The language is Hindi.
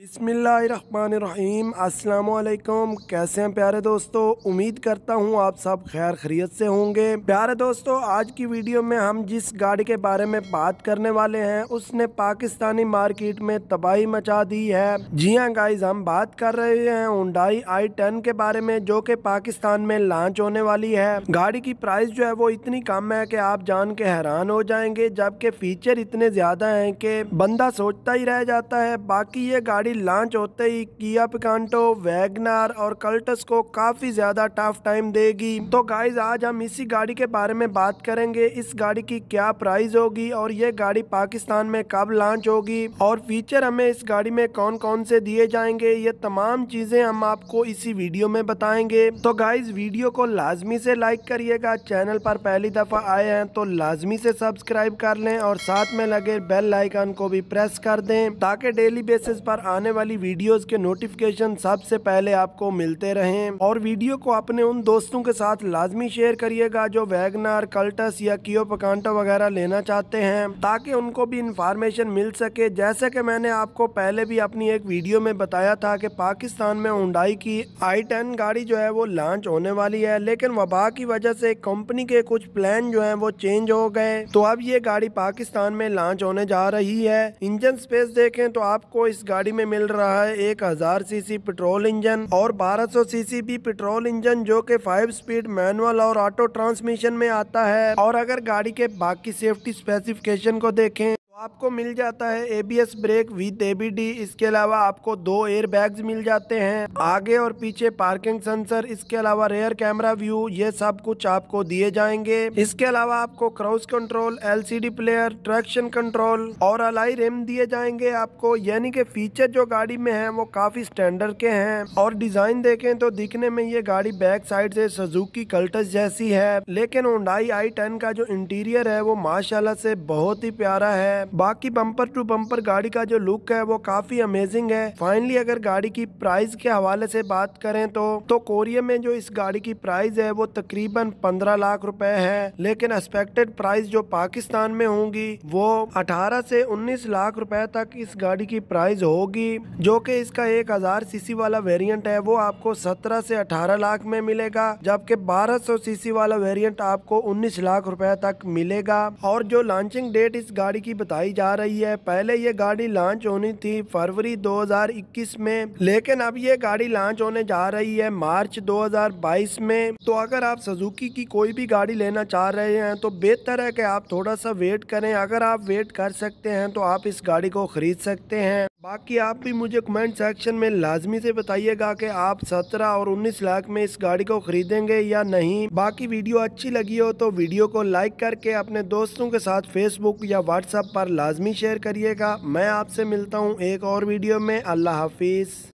बिसमीम् अल्लाम कैसे हैं प्यारे दोस्तों उम्मीद करता हूं आप सब खैर खरीत से होंगे प्यारे दोस्तों आज की वीडियो में हम जिस गाड़ी के बारे में बात करने वाले हैं उसने पाकिस्तानी मार्केट में तबाही मचा दी है जी हां गाइज हम बात कर रहे हैं हुडाई आई टेन के बारे में जो कि पाकिस्तान में लॉन्च होने वाली है गाड़ी की प्राइस जो है वो इतनी कम है की आप जान के हैरान हो जाएंगे जबकि फीचर इतने ज्यादा है की बंदा सोचता ही रह जाता है बाकी ये गाड़ी गाड़ी लॉन्च होते ही किया पिकांटो वैगनार और कल्टस को काफ़ी ज़्यादा टफ टाइम देगी तो गाइज आज हम इसी गाड़ी के बारे में बात करेंगे इस गाड़ी की क्या प्राइस होगी और ये गाड़ी पाकिस्तान में कब लॉन्च होगी और फीचर हमें इस गाड़ी में कौन कौन से दिए जाएंगे ये तमाम चीज़ें हम आपको इसी वीडियो में बताएंगे तो गाइज वीडियो को लाजमी से लाइक करिएगा चैनल पर पहली दफ़ा आए हैं तो लाजमी से सब्सक्राइब कर लें और साथ में लगे बेल आइकन को भी प्रेस कर दें ताकि डेली बेसिस पर आने वाली वीडियोस के नोटिफिकेशन सबसे पहले आपको मिलते रहें और वीडियो को अपने उन दोस्तों के साथ लाजमी शेयर करिएगा जो वैगनार कल्टस या कियो पकांटो वगैरह लेना चाहते हैं ताकि उनको भी इंफॉर्मेशन मिल सके जैसे कि मैंने आपको पहले भी अपनी एक वीडियो में बताया था कि पाकिस्तान में उंडाई की आई टेन गाड़ी जो है वो लॉन्च होने वाली है लेकिन वबा की वजह से कंपनी के कुछ प्लान जो हैं वो चेंज हो गए तो अब ये गाड़ी पाकिस्तान में लॉन्च होने जा रही है इंजन स्पेस देखें तो आपको इस गाड़ी में में मिल रहा है एक हजार सीसी पेट्रोल इंजन और 1200 सीसी भी पेट्रोल इंजन जो कि फाइव स्पीड मैनुअल और ऑटो ट्रांसमिशन में आता है और अगर गाड़ी के बाकी सेफ्टी स्पेसिफिकेशन को देखें आपको मिल जाता है एबीएस ब्रेक विद एबीडी इसके अलावा आपको दो एयर बैग्स मिल जाते हैं आगे और पीछे पार्किंग सेंसर इसके अलावा रेयर कैमरा व्यू ये सब कुछ आपको दिए जाएंगे इसके अलावा आपको cruise control LCD player traction control और अलाई रेम दिए जाएंगे आपको यानी के फीचर जो गाड़ी में है वो काफी स्टैंडर्ड के है और डिजाइन देखे तो दिखने में ये गाड़ी बैक साइड से सुजुकी कल्टस जैसी है लेकिन ओंडाई आई टेन का जो इंटीरियर है वो माशाला से बहुत ही प्यारा है बाकी बम्पर टू बम्पर गाड़ी का जो लुक है वो काफी अमेजिंग है फाइनली अगर गाड़ी की प्राइस के हवाले से बात करें तो तो कोरिया में जो इस गाड़ी की प्राइस है वो तकरीबन पंद्रह लाख रुपए है लेकिन एक्सपेक्टेड प्राइस जो पाकिस्तान में होंगी वो अठारह से उन्नीस लाख रुपए तक इस गाड़ी की प्राइस होगी जो कि इसका एक हजार सीसी वाला वेरियंट है वो आपको सत्रह से अठारह लाख में मिलेगा जबकि बारह सौ सीसी वाला वेरियंट आपको उन्नीस लाख रुपए तक मिलेगा और जो लॉन्चिंग डेट इस गाड़ी की बताई दिखाई जा रही है पहले ये गाड़ी लॉन्च होनी थी फरवरी 2021 में लेकिन अब ये गाड़ी लॉन्च होने जा रही है मार्च 2022 में तो अगर आप सजुकी की कोई भी गाड़ी लेना चाह रहे हैं तो बेहतर है कि आप थोड़ा सा वेट करें अगर आप वेट कर सकते हैं तो आप इस गाड़ी को खरीद सकते हैं बाकी आप भी मुझे कमेंट सेक्शन में लाजमी से बताइएगा कि आप 17 और 19 लाख में इस गाड़ी को खरीदेंगे या नहीं बाकी वीडियो अच्छी लगी हो तो वीडियो को लाइक करके अपने दोस्तों के साथ फेसबुक या व्हाट्सएप पर लाजमी शेयर करिएगा मैं आपसे मिलता हूँ एक और वीडियो में अल्लाह हाफिज़